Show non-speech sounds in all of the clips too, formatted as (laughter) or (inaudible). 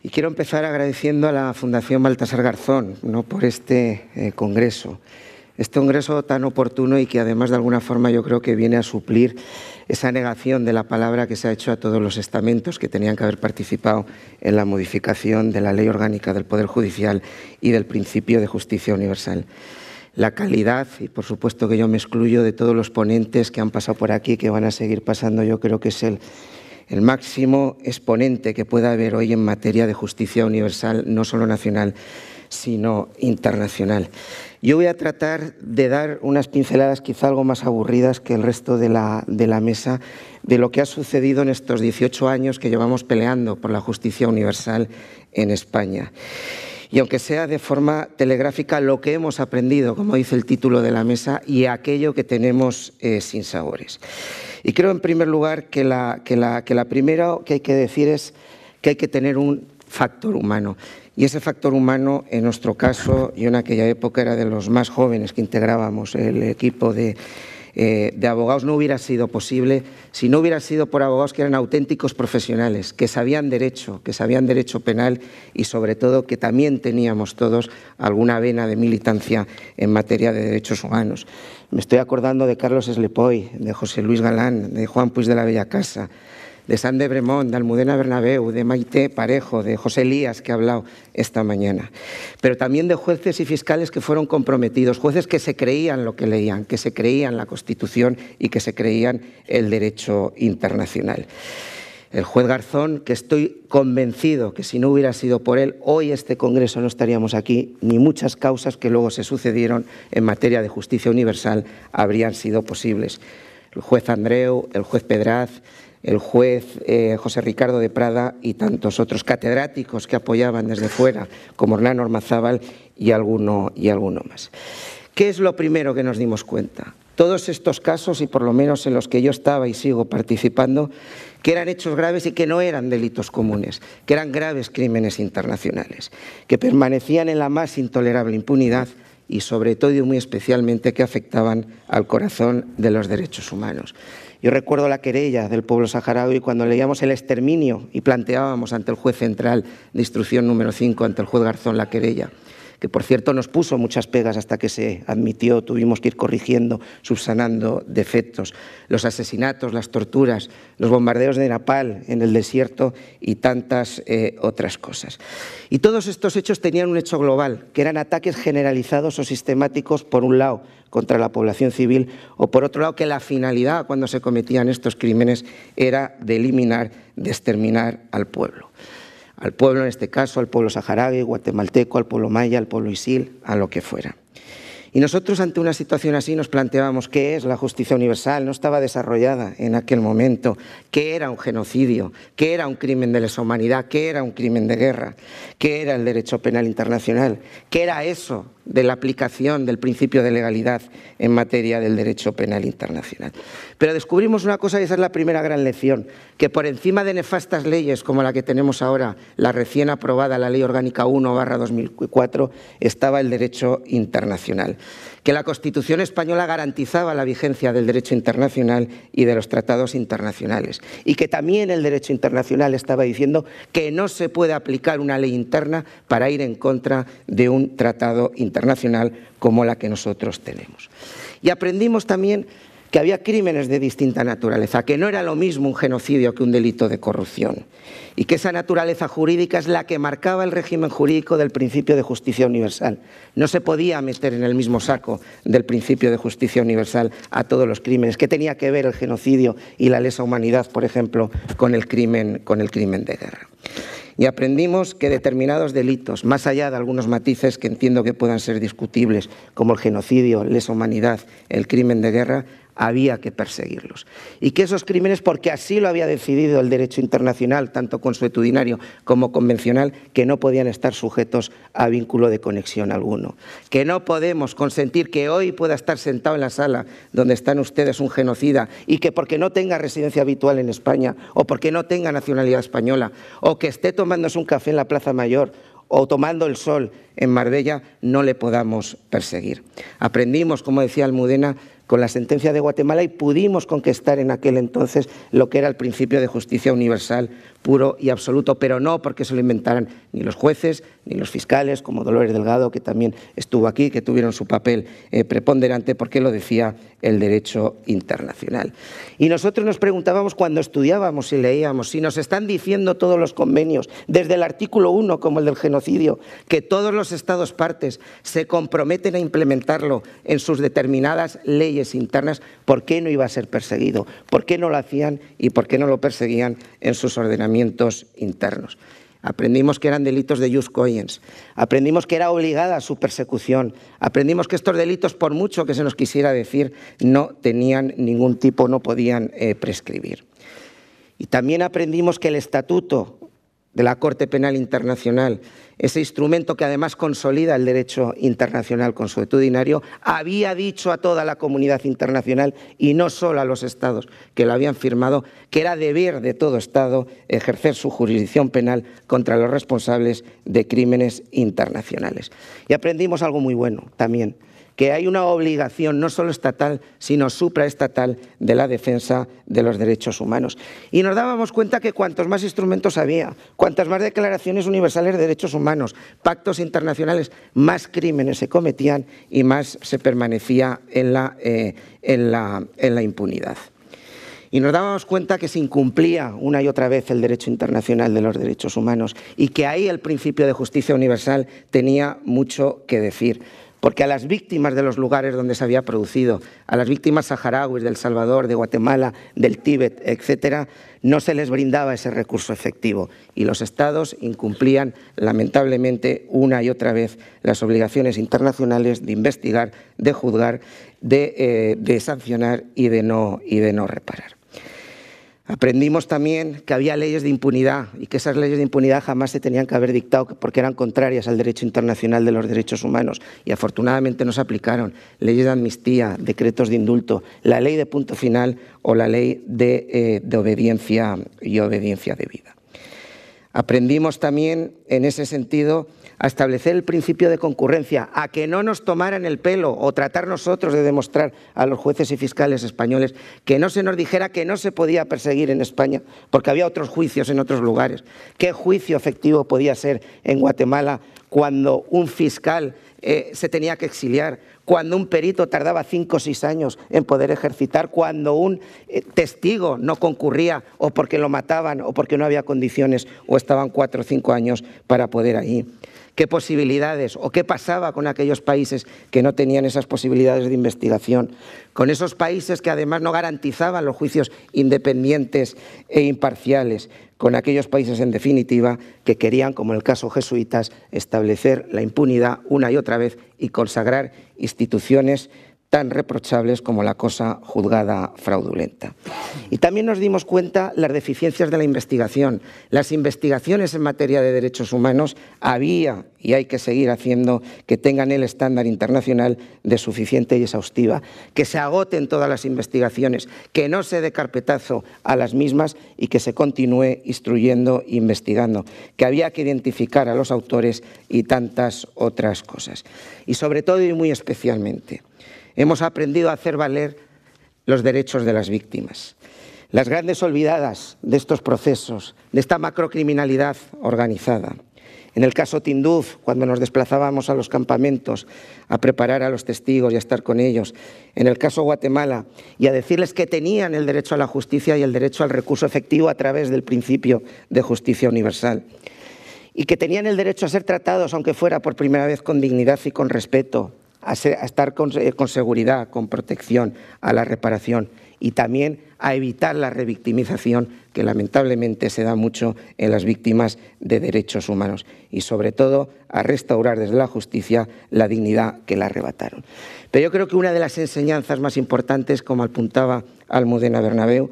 Y quiero empezar agradeciendo a la Fundación Baltasar Garzón ¿no? por este eh, congreso. Este congreso tan oportuno y que además de alguna forma yo creo que viene a suplir esa negación de la palabra que se ha hecho a todos los estamentos que tenían que haber participado en la modificación de la ley orgánica del Poder Judicial y del principio de justicia universal la calidad y por supuesto que yo me excluyo de todos los ponentes que han pasado por aquí, y que van a seguir pasando, yo creo que es el, el máximo exponente que pueda haber hoy en materia de justicia universal, no solo nacional, sino internacional. Yo voy a tratar de dar unas pinceladas quizá algo más aburridas que el resto de la, mesa de lo que ha sucedido en estos 18 años que llevamos peleando por la justicia universal en España. Y aunque sea de forma telegráfica, lo que hemos aprendido, como dice el título de la mesa, y aquello que tenemos eh, sin sabores. Y creo, en primer lugar, que la, que la, que la primera que hay que decir es que hay que tener un factor humano. Y ese factor humano, en nuestro caso, yo en aquella época era de los más jóvenes que integrábamos el equipo de, eh, de abogados no hubiera sido posible si no hubiera sido por abogados que eran auténticos profesionales, que sabían derecho, que sabían derecho penal y sobre todo que también teníamos todos alguna vena de militancia en materia de derechos humanos. Me estoy acordando de Carlos Eslepoy, de José Luis Galán, de Juan Puig de la Bella Casa, de San de Bremont, de Almudena Bernabeu, de Maite Parejo, de José Elías, que ha hablado esta mañana, pero también de jueces y fiscales que fueron comprometidos, jueces que se creían lo que leían, que se creían la Constitución y que se creían el derecho internacional. El juez Garzón, que estoy convencido que si no hubiera sido por él, hoy este Congreso no estaríamos aquí, ni muchas causas que luego se sucedieron en materia de justicia universal habrían sido posibles. El juez Andreu, el juez Pedraz, el juez eh, José Ricardo de Prada y tantos otros catedráticos que apoyaban desde fuera, como Hernán Ormazábal y alguno, y alguno más. ¿Qué es lo primero que nos dimos cuenta? Todos estos casos, y por lo menos en los que yo estaba y sigo participando, que eran hechos graves y que no eran delitos comunes, que eran graves crímenes internacionales, que permanecían en la más intolerable impunidad y sobre todo y muy especialmente que afectaban al corazón de los derechos humanos. Yo recuerdo la querella del pueblo saharaui cuando leíamos el exterminio y planteábamos ante el juez central de instrucción número 5, ante el juez Garzón, la querella que por cierto nos puso muchas pegas hasta que se admitió, tuvimos que ir corrigiendo, subsanando defectos, los asesinatos, las torturas, los bombardeos de Napal en el desierto y tantas eh, otras cosas. Y todos estos hechos tenían un hecho global, que eran ataques generalizados o sistemáticos, por un lado, contra la población civil o por otro lado que la finalidad cuando se cometían estos crímenes era de eliminar, de exterminar al pueblo al pueblo, en este caso, al pueblo saharaui, guatemalteco, al pueblo maya, al pueblo isil, a lo que fuera. Y nosotros ante una situación así nos planteábamos qué es la justicia universal, no estaba desarrollada en aquel momento, qué era un genocidio, qué era un crimen de lesa humanidad, qué era un crimen de guerra, qué era el derecho penal internacional, qué era eso de la aplicación del principio de legalidad en materia del derecho penal internacional. Pero descubrimos una cosa y esa es la primera gran lección, que por encima de nefastas leyes como la que tenemos ahora, la recién aprobada, la Ley Orgánica 1 2004, estaba el derecho internacional que la Constitución española garantizaba la vigencia del derecho internacional y de los tratados internacionales y que también el derecho internacional estaba diciendo que no se puede aplicar una ley interna para ir en contra de un tratado internacional como la que nosotros tenemos. Y aprendimos también que había crímenes de distinta naturaleza, que no era lo mismo un genocidio que un delito de corrupción, y que esa naturaleza jurídica es la que marcaba el régimen jurídico del principio de justicia universal. No se podía meter en el mismo saco del principio de justicia universal a todos los crímenes. ¿Qué tenía que ver el genocidio y la lesa humanidad, por ejemplo, con el crimen, con el crimen de guerra? y aprendimos que determinados delitos, más allá de algunos matices que entiendo que puedan ser discutibles, como el genocidio, lesa humanidad, el crimen de guerra, había que perseguirlos. Y que esos crímenes, porque así lo había decidido el derecho internacional, tanto consuetudinario como convencional, que no podían estar sujetos a vínculo de conexión alguno. Que no podemos consentir que hoy pueda estar sentado en la sala donde están ustedes un genocida y que porque no tenga residencia habitual en España o porque no tenga nacionalidad española o que esté tomándose un café en la Plaza Mayor o tomando el sol en Marbella no le podamos perseguir. Aprendimos, como decía Almudena, con la sentencia de Guatemala y pudimos conquistar en aquel entonces lo que era el principio de justicia universal puro y absoluto, pero no porque se lo inventaran ni los jueces, ni los fiscales como Dolores Delgado, que también estuvo aquí, que tuvieron su papel eh, preponderante porque lo decía el derecho internacional. Y nosotros nos preguntábamos cuando estudiábamos y leíamos, si nos están diciendo todos los convenios, desde el artículo 1 como el del genocidio, que todos los estados partes se comprometen a implementarlo en sus determinadas leyes internas, ¿por qué no iba a ser perseguido? ¿Por qué no lo hacían y por qué no lo perseguían en sus ordenamientos internos? Aprendimos que eran delitos de jus Aprendimos que era obligada su persecución. Aprendimos que estos delitos, por mucho que se nos quisiera decir, no tenían ningún tipo, no podían eh, prescribir. Y también aprendimos que el estatuto de la Corte Penal Internacional, ese instrumento que además consolida el derecho internacional consuetudinario, había dicho a toda la comunidad internacional y no solo a los estados que lo habían firmado, que era deber de todo estado ejercer su jurisdicción penal contra los responsables de crímenes internacionales. Y aprendimos algo muy bueno también, que hay una obligación no solo estatal, sino supraestatal de la defensa de los derechos humanos. Y nos dábamos cuenta que cuantos más instrumentos había, cuantas más declaraciones universales de derechos humanos, pactos internacionales, más crímenes se cometían y más se permanecía en la, eh, en la impunidad. Y nos dábamos cuenta que se incumplía una y otra vez el derecho internacional de los derechos humanos y que ahí el principio de justicia universal tenía mucho que decir porque a las víctimas de los lugares donde se había producido, a las víctimas saharauis del Salvador, de Guatemala, del Tíbet, etcétera, no se les brindaba ese recurso efectivo y los estados incumplían lamentablemente una y otra vez las obligaciones internacionales de investigar, de juzgar, de, eh, sancionar y de no, y de no reparar. Aprendimos también que había leyes de impunidad y que esas leyes de impunidad jamás se tenían que haber dictado porque eran contrarias al derecho internacional de los derechos humanos y afortunadamente no se aplicaron. Leyes de amnistía, decretos de indulto, la ley de punto final o la ley de, eh, de obediencia y obediencia debida. Aprendimos también en ese sentido a establecer el principio de concurrencia, a que no nos tomaran el pelo o tratar nosotros de demostrar a los jueces y fiscales españoles que no se nos dijera que no se podía perseguir en España porque había otros juicios en otros lugares. ¿Qué juicio efectivo podía ser en Guatemala cuando un fiscal eh, se tenía que exiliar, cuando un perito tardaba cinco o seis años en poder ejercitar, cuando un eh, testigo no concurría o porque lo mataban o porque no había condiciones o estaban cuatro o cinco años para poder ir qué posibilidades o qué pasaba con aquellos países que no tenían esas posibilidades de investigación, con esos países que además no garantizaban los juicios independientes e imparciales, con aquellos países en definitiva que querían, como en el caso jesuitas, establecer la impunidad una y otra vez y consagrar instituciones tan reprochables como la cosa juzgada fraudulenta. Y también nos dimos cuenta las deficiencias de la investigación. Las investigaciones en materia de derechos humanos había y hay que seguir haciendo que tengan el estándar internacional de suficiente y exhaustiva, que se agoten todas las investigaciones, que no se dé carpetazo a las mismas y que se continúe instruyendo e investigando, que había que identificar a los autores y tantas otras cosas. Y sobre todo y muy especialmente, hemos aprendido a hacer valer los derechos de las víctimas. Las grandes olvidadas de estos procesos, de esta macrocriminalidad organizada. En el caso Tinduf, cuando nos desplazábamos a los campamentos a preparar a los testigos y a estar con ellos. En el caso Guatemala, y a decirles que tenían el derecho a la justicia y el derecho al recurso efectivo a través del principio de justicia universal. Y que tenían el derecho a ser tratados, aunque fuera por primera vez, con dignidad y con respeto, a, estar con, eh, con, seguridad, con protección, a la reparación y también a evitar la revictimización que lamentablemente se da mucho en las víctimas de derechos humanos y sobre todo a restaurar desde la justicia la dignidad que la arrebataron. Pero yo creo que una de las enseñanzas más importantes, como apuntaba Almudena Bernabeu,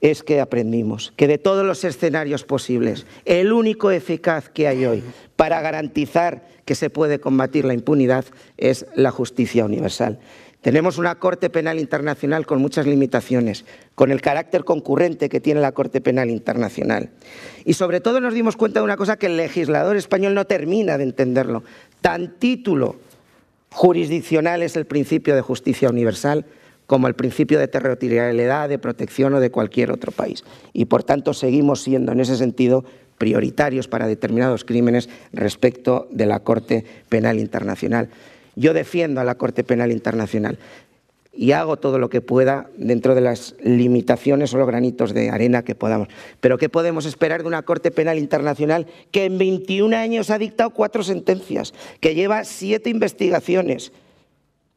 es que aprendimos que de todos los escenarios posibles, el único eficaz que hay hoy para garantizar que se puede combatir la impunidad es la justicia universal. Tenemos una Corte Penal Internacional con muchas limitaciones, con el carácter concurrente que tiene la Corte Penal Internacional. Y sobre todo nos dimos cuenta de una cosa que el legislador español no termina de entenderlo. Tan título jurisdiccional es el principio de justicia universal como el principio de territorialidad, de protección o de cualquier otro país. Y por tanto seguimos siendo en ese sentido prioritarios para determinados crímenes respecto de la Corte Penal Internacional. Yo defiendo a la Corte Penal Internacional y hago todo lo que pueda dentro de las limitaciones o los granitos de arena que podamos. Pero ¿qué podemos esperar de una Corte Penal Internacional que en 21 años ha dictado cuatro sentencias, que lleva siete investigaciones?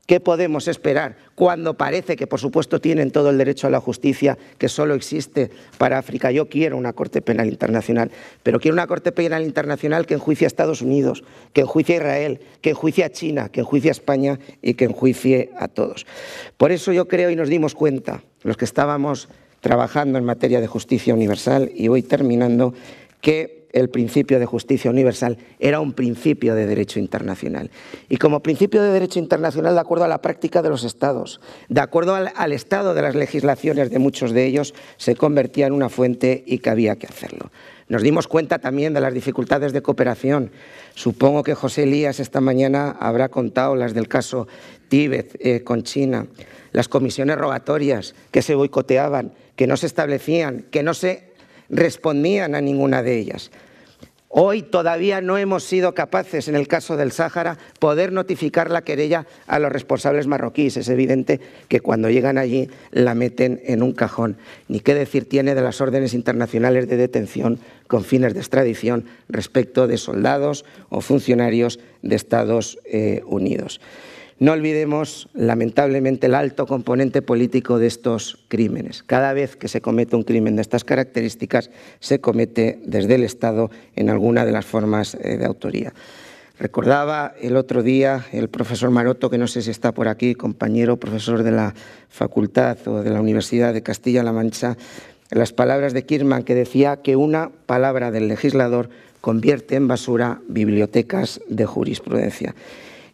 ¿Qué podemos esperar cuando parece que, por supuesto, tienen todo el derecho a la justicia que solo existe para África? Yo quiero una Corte Penal Internacional, pero quiero una Corte Penal Internacional que enjuicie a Estados Unidos, que enjuicie a Israel, que enjuicie a China, que enjuicie a España y que enjuicie a todos. Por eso yo creo y nos dimos cuenta, los que estábamos trabajando en materia de justicia universal, y voy terminando, que el principio de justicia universal era un principio de derecho internacional. Y como principio de derecho internacional, de acuerdo a la práctica de los estados, de acuerdo al, estado de las legislaciones de muchos de ellos, se convertía en una fuente y que había que hacerlo. Nos dimos cuenta también de las dificultades de cooperación. Supongo que José Elías esta mañana habrá contado las del caso Tíbet eh, con China, las comisiones rogatorias que se boicoteaban, que no se establecían, que no se respondían a ninguna de ellas. Hoy todavía no hemos sido capaces, en el caso del Sáhara, poder notificar la querella a los responsables marroquíes. Es evidente que cuando llegan allí la meten en un cajón. Ni qué decir tiene de las órdenes internacionales de detención con fines de extradición respecto de soldados o funcionarios de Estados eh, Unidos. No olvidemos, lamentablemente, el alto componente político de estos crímenes. Cada vez que se comete un crimen de estas características, se comete desde el Estado en alguna de las formas eh, de autoría. Recordaba el otro día el profesor Maroto, que no sé si está por aquí, compañero profesor de la Facultad o de la Universidad de Castilla-La Mancha, las palabras de Kirman, que decía que una palabra del legislador convierte en basura bibliotecas de jurisprudencia.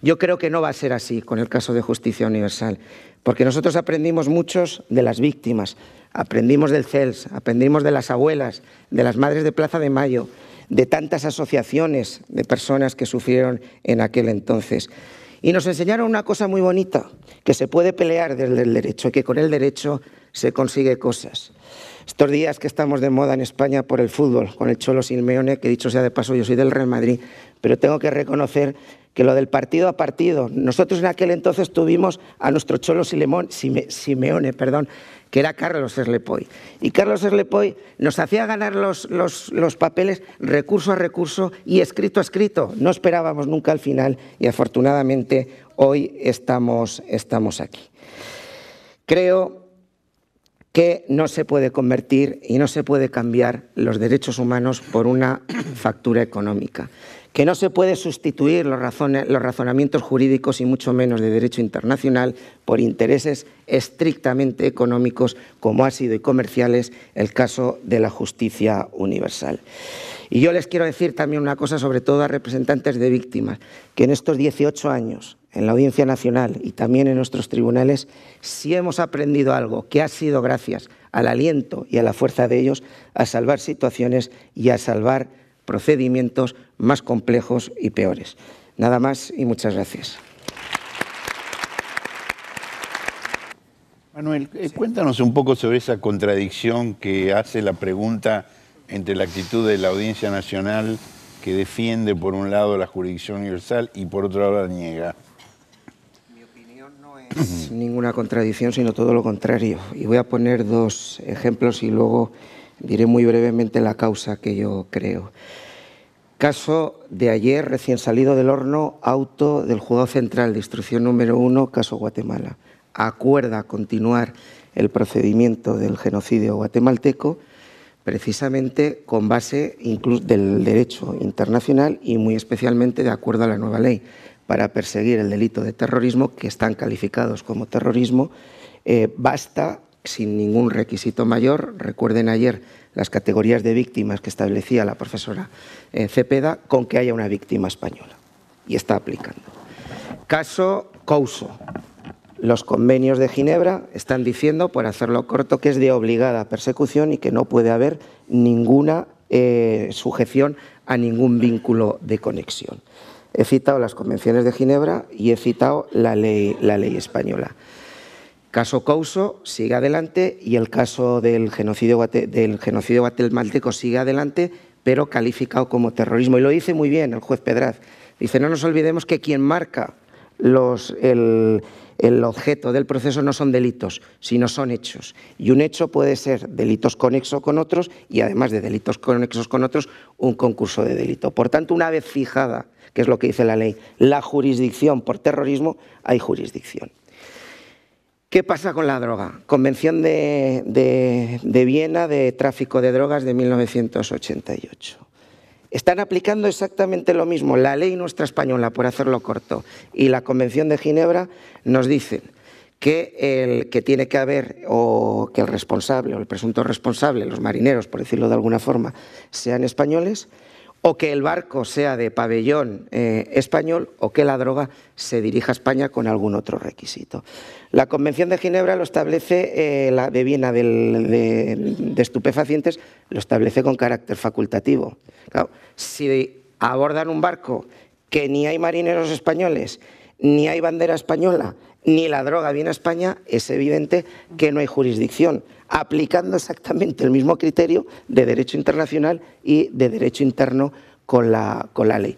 Yo creo que no va a ser así con el caso de justicia universal, porque nosotros aprendimos muchos de las víctimas, aprendimos del CELS, aprendimos de las abuelas, de las madres de Plaza de Mayo, de tantas asociaciones de personas que sufrieron en aquel entonces. Y nos enseñaron una cosa muy bonita, que se puede pelear desde el derecho y que con el derecho se consigue cosas. Estos días que estamos de moda en España por el fútbol, con el Cholo Simeone, que dicho sea de paso, yo soy del Real Madrid, pero tengo que reconocer que lo del partido a partido. Nosotros en aquel entonces tuvimos a nuestro Cholo Simeone, Simeone perdón, que era Carlos Erlepoy. Y Carlos Erlepoy nos hacía ganar los, papeles recurso a recurso y escrito a escrito. No esperábamos nunca al final y afortunadamente hoy estamos, estamos aquí. Creo que no se puede convertir y no se puede cambiar los derechos humanos por una factura económica que no se puede sustituir los, razonamientos jurídicos y mucho menos de derecho internacional por intereses estrictamente económicos como ha sido y comerciales el caso de la justicia universal. Y yo les quiero decir también una cosa, sobre todo a representantes de víctimas, que en estos 18 años en la Audiencia Nacional y también en nuestros tribunales, si hemos aprendido algo que ha sido gracias al aliento y a la fuerza de ellos a salvar situaciones y a salvar procedimientos más complejos y peores. Nada más y muchas gracias. Manuel, eh, cuéntanos un poco sobre esa contradicción que hace la pregunta entre la actitud de la Audiencia Nacional que defiende por un lado la jurisdicción universal y por otro lado la niega. Mi opinión no es (clears throat) ninguna contradicción, sino todo lo contrario. Y voy a poner dos ejemplos y luego Diré muy brevemente la causa que yo creo. Caso de ayer, recién salido del horno, auto del Juzgado Central de Instrucción número 1, caso Guatemala. Acuerda continuar el procedimiento del genocidio guatemalteco, precisamente con base incluso del derecho internacional y muy especialmente de acuerdo a la nueva ley para perseguir el delito de terrorismo, que están calificados como terrorismo, eh, basta sin ningún requisito mayor. Recuerden ayer las categorías de víctimas que establecía la profesora eh, Cepeda con que haya una víctima española. Y está aplicando. Caso Couso. Los convenios de Ginebra están diciendo, por hacerlo corto, que es de obligada persecución y que no puede haber ninguna eh, sujeción a ningún vínculo de conexión. He citado las convenciones de Ginebra y he citado la ley española. Caso Couso sigue adelante y el caso del genocidio, del genocidio guatemalteco sigue adelante, pero calificado como terrorismo. Y lo dice muy bien el juez Pedraz. Dice, no nos olvidemos que quien marca el, el objeto del proceso no son delitos, sino son hechos. Y un hecho puede ser delitos conexos con otros y además de delitos conexos con otros, un concurso de delito. Por tanto, una vez fijada, que es lo que dice la ley, la jurisdicción por terrorismo, hay jurisdicción. ¿Qué pasa con la droga? Convención de, Viena de tráfico de drogas de 1988. Están aplicando exactamente lo mismo, la ley nuestra española, por hacerlo corto, y la Convención de Ginebra nos dicen que, el, que tiene que haber o que el responsable o el presunto responsable, los marineros, por decirlo de alguna forma, sean españoles o que el barco sea de pabellón eh, español o que la droga se dirija a España con algún otro requisito. La Convención de Ginebra lo establece, eh, la de Viena de, estupefacientes, lo establece con carácter facultativo. si abordan un barco que ni hay marineros españoles, ni hay bandera española, ni la droga viene a España, es evidente que no hay jurisdicción, aplicando exactamente el mismo criterio de derecho internacional y de derecho interno con la, ley.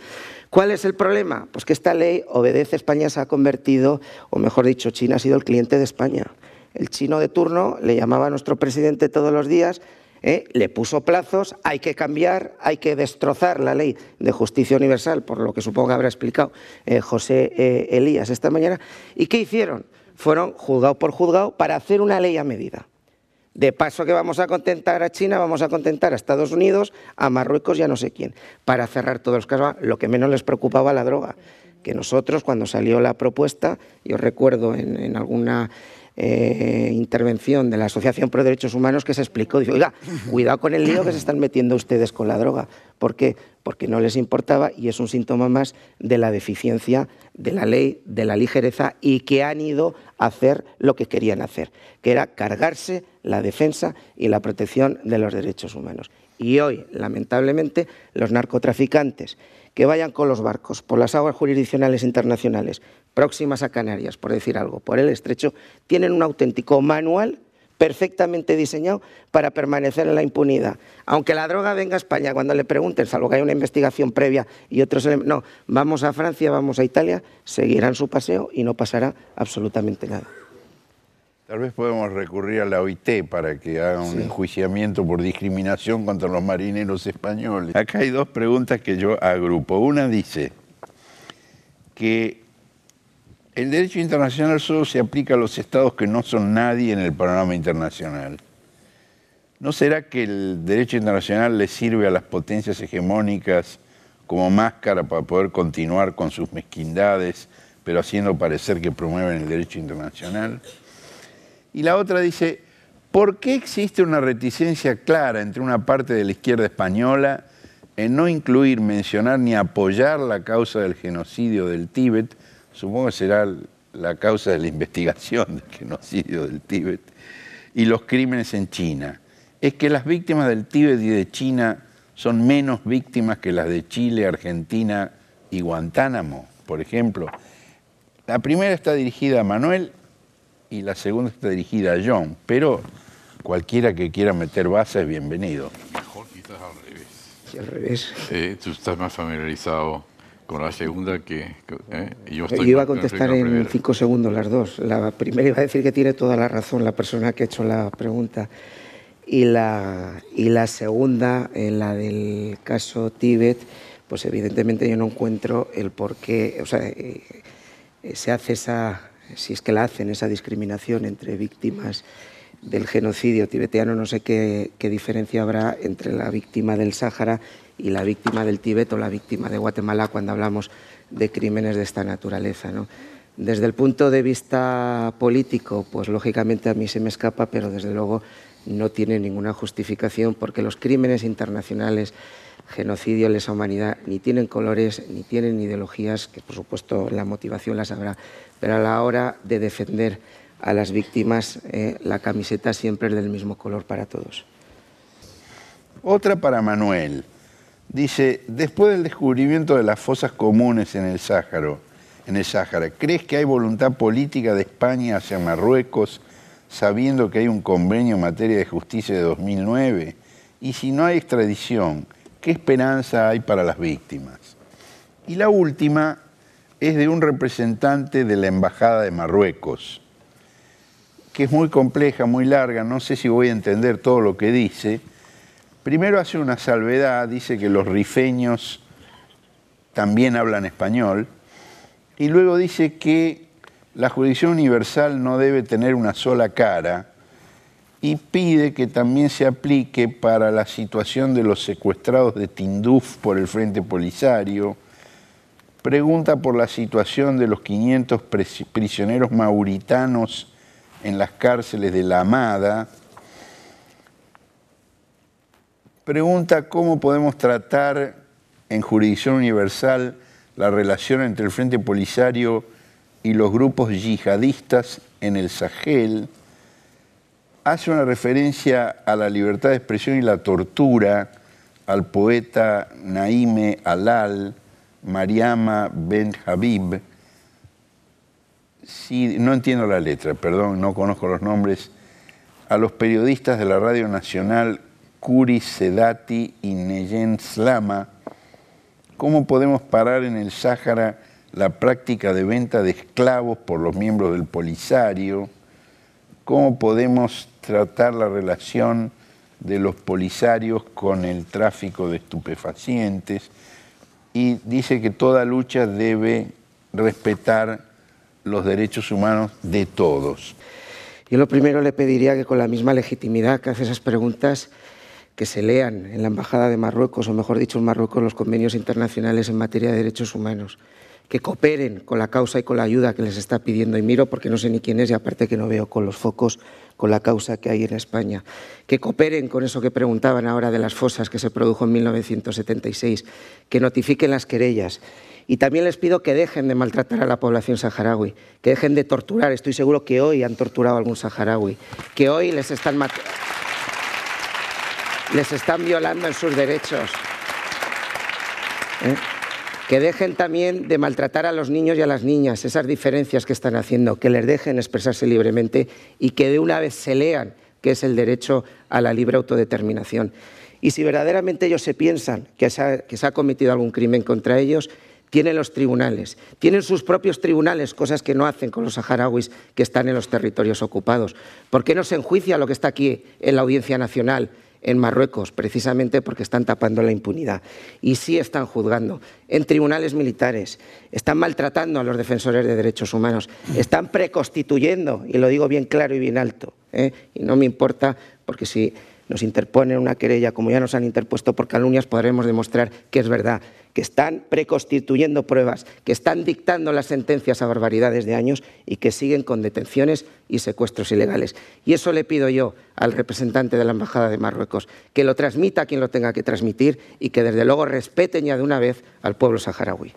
¿Cuál es el problema? Pues que esta ley obedece, España se ha convertido, o mejor dicho, China ha sido el cliente de España. El chino de turno le llamaba a nuestro presidente todos los días ¿eh? le puso plazos, hay que cambiar, hay que destrozar la ley de justicia universal, por lo que supongo que habrá explicado eh, José eh, Elías esta mañana. ¿Y qué hicieron? Fueron juzgado por juzgado para hacer una ley a medida. De paso que vamos a contentar a China, vamos a contentar a Estados Unidos, a Marruecos y a no sé quién, para cerrar todos los casos. Ah, lo que menos les preocupaba la droga, que nosotros cuando salió la propuesta, yo recuerdo en alguna eh, intervención de la Asociación Pro Derechos Humanos que se explicó, dijo, oiga, cuidado con el lío que se están metiendo ustedes con la droga. ¿Por qué? Porque no les importaba y es un síntoma más de la deficiencia de la ley, de la ligereza y que han ido a hacer lo que querían hacer, que era cargarse la defensa y la protección de los derechos humanos. Y hoy, lamentablemente, los narcotraficantes que vayan con los barcos por las aguas jurisdiccionales internacionales próximas a Canarias, por decir algo, por el estrecho, tienen un auténtico manual perfectamente diseñado para permanecer en la impunidad. Aunque la droga venga a España, cuando le pregunten, salvo que haya una investigación previa y otros... No, vamos a Francia, vamos a Italia, seguirán su paseo y no pasará absolutamente nada. Tal vez podemos recurrir a la OIT para que haga un enjuiciamiento por discriminación contra los marineros españoles. Acá hay dos preguntas que yo agrupo. Una dice que el derecho internacional solo se aplica a los estados que no son nadie en el panorama internacional. ¿No será que el derecho internacional le sirve a las potencias hegemónicas como máscara para poder continuar con sus mezquindades, pero haciendo parecer que promueven el derecho internacional? Y la otra dice, ¿por qué existe una reticencia clara entre una parte de la izquierda española en no incluir, mencionar ni apoyar la causa del genocidio del Tíbet? supongo que será la causa de la investigación del genocidio del Tíbet, y los crímenes en China, es que las víctimas del Tíbet y de China son menos víctimas que las de Chile, Argentina y Guantánamo, por ejemplo. La primera está dirigida a Manuel y la segunda está dirigida a John, pero cualquiera que quiera meter base es bienvenido. Mejor quizás al revés. al revés. Eh, tú estás más familiarizado con la segunda que... Eh, yo, iba a contestar en cinco segundos las dos. La primera iba a decir que tiene toda la razón la persona que ha hecho la pregunta. Y la, y la segunda, en la del caso Tíbet, pues evidentemente yo no encuentro el por qué, o sea, eh, eh, se hace esa, si es que la hacen, esa discriminación entre víctimas del genocidio tibetano, no sé qué, diferencia habrá entre la víctima del Sáhara y la víctima del Tíbet o la víctima de Guatemala cuando hablamos de crímenes de esta naturaleza. ¿no? Desde el punto de vista político, pues lógicamente a mí se me escapa, pero desde luego no tiene ninguna justificación porque los crímenes internacionales, genocidio, lesa humanidad, ni tienen colores, ni tienen ideologías, que por supuesto la motivación las habrá, pero a la hora de defender a las víctimas, eh, la camiseta siempre es del mismo color para todos. Otra para Manuel. Dice, después del descubrimiento de las fosas comunes en el Sáhara, en el Sáhara, ¿crees que hay voluntad política de España hacia Marruecos, sabiendo que hay un convenio en materia de justicia de 2009? Y si no hay extradición, ¿qué esperanza hay para las víctimas? Y la última es de un representante de la Embajada de Marruecos que es muy compleja, muy larga, no sé si voy a entender todo lo que dice, primero hace una salvedad, dice que los rifeños también hablan español, y luego dice que la jurisdicción universal no debe tener una sola cara, y pide que también se aplique para la situación de los secuestrados de Tinduf por el Frente Polisario, pregunta por la situación de los 500 prisioneros mauritanos en las cárceles de la Amada, pregunta cómo podemos tratar en jurisdicción universal la relación entre el Frente Polisario y los grupos yihadistas en el Sahel. Hace una referencia a la libertad de expresión y la tortura al poeta Naime Alal, Mariama Ben Habib, no entiendo la letra, perdón, no conozco los nombres, a los periodistas de la Radio Nacional, Curi Sedati y Neyen Slama, ¿cómo podemos parar en el Sáhara la práctica de venta de esclavos por los miembros del Polisario? ¿Cómo podemos tratar la relación de los polisarios con el tráfico de estupefacientes? Y dice que toda lucha debe respetar los derechos humanos de todos. Yo lo primero le pediría que con la misma legitimidad que hace esas preguntas, que se lean en la Embajada de Marruecos, o mejor dicho en Marruecos, los convenios internacionales en materia de derechos humanos, que cooperen con la causa y con la ayuda que les está pidiendo. Y miro porque no sé ni quién es y aparte que no veo con los focos, con la causa que hay en España. Que cooperen con eso que preguntaban ahora de las fosas que se produjo en 1976, que notifiquen las querellas y también les pido que dejen de maltratar a la población saharaui, que dejen de torturar. Estoy seguro que hoy han torturado a algún saharaui, que hoy les están les están violando en sus derechos. ¿eh? Que dejen también de maltratar a los niños y a las niñas, esas diferencias que están haciendo, que les dejen expresarse libremente y que de una vez se lean que es el derecho a la libre autodeterminación. Y si verdaderamente ellos se piensan que se ha cometido algún crimen contra ellos, tienen los tribunales, tienen sus propios tribunales, cosas que no hacen con los saharauis que están en los territorios ocupados. ¿Por qué no se enjuicia lo que está aquí en la Audiencia Nacional? en Marruecos, precisamente porque están tapando la impunidad. Y sí están juzgando en tribunales militares, están maltratando a los defensores de derechos humanos, están preconstituyendo, y lo digo bien claro y bien alto, ¿eh? y no me importa, porque si nos interponen una querella, como ya nos han interpuesto por calumnias, podremos demostrar que es verdad, que están preconstituyendo pruebas, que están dictando las sentencias a barbaridades de años y que siguen con detenciones y secuestros ilegales. Y eso le pido yo al representante de la Embajada de Marruecos, que lo transmita a quien lo tenga que transmitir y que desde luego respeten ya de una vez al pueblo saharaui.